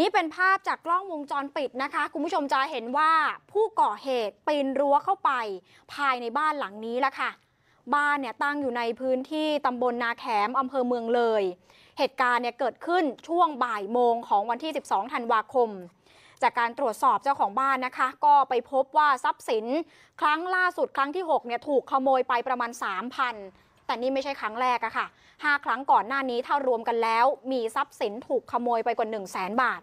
นี่เป็นภาพจากกล้องวงจรปิดนะคะ คุณผู้ชมจะเห็นว่าผู้ก่อเหตุปีนรั้วเข้าไปภายในบ้านหลังนี้ละค่ะ บ้านเนี่ยตั้งอยู่ในพื้นที่ตำบลนาแขมอำเภอเมืองเลย เหตุการณ์เนี่ยเกิดขึ้นช่วงบ่ายโมงของวันที่ 12ธันวาคม จากการตรวจสอบเจ้าของบ้านนะคะ ก็ไปพบว่าทรัพย์สินครั้งล่าสุดครั้งที่6เนี่ยถูกขโมยไปประมาณ3,000แต่นี่ไม่ใช่ครั้งแรกอะค่ะ5ครั้งก่อนหน้านี้ถ้ารวมกันแล้ว มีทรัพย์สินถูกขโมยไปกว่า1 0 0 0 0แสนบาท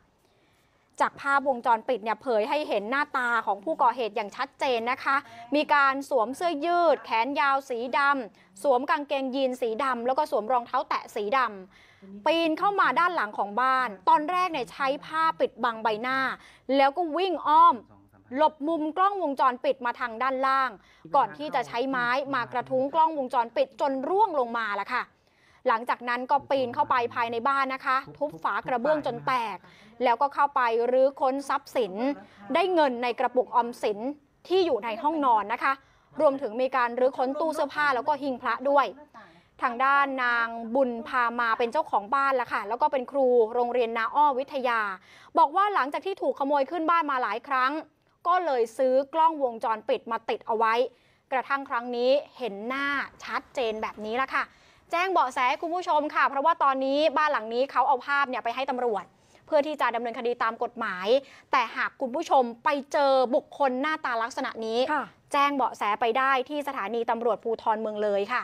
จากภาพวงจรปิดเนี่ยเผยให้เห็นหน้าตาของผู้ก่อเหตุอย่างชัดเจนนะคะ มีการสวมเสื้อยืด แขนยาวสีดำสวมกางเกงยีนสีดำแล้วก็สวมรองเท้าแตะสีดำปีนเข้ามาด้านหลังของบ้าน ตอนแรกเนี่ยใช้ผ้าปิดบังใบหน้า แล้วก็วิ่งอ้อม หลบมุมกล้องวงจรปิดมาทางด้านล่าง ก่อนที่จะใช้ไม้มากระทุ้งกล้องวงจรปิดจนร่วงลงมาล่ะค่ะหลังจากนั้นก็ปีนเข้าไปภายในบ้านนะคะ ทุบฝากระเบื้องจนแตก แล้วก็เข้าไปรื้อค้นทรัพย์สิน ได้เงินในกระปุกออมสินที่อยู่ในห้องนอนนะคะ รวมถึงมีการรื้อค้นตู้เสื้อผ้าแล้วก็หิ้งพระด้วย ทางด้านนางบุญพามาเป็นเจ้าของบ้านแล้วค่ะ แล้วก็เป็นครูโรงเรียนนาอ้อวิทยา บอกว่าหลังจากที่ถูกขโมยขึ้นบ้านมาหลายครั้ง ก็เลยซื้อกล้องวงจรปิดมาติดเอาไว้ กระทั่งครั้งนี้เห็นหน้าชัดเจนแบบนี้ละค่ะแจ้งเบาะแสคุณผู้ชมค่ะ เพราะว่าตอนนี้บ้านหลังนี้เขาเอาภาพเนี่ยไปให้ตำรวจ เพื่อที่จะดำเนินคดีตามกฎหมาย แต่หากคุณผู้ชมไปเจอบุคคลหน้าตาลักษณะนี้ แจ้งเบาะแสไปได้ที่สถานีตำรวจภูทรเมืองเลยค่ะ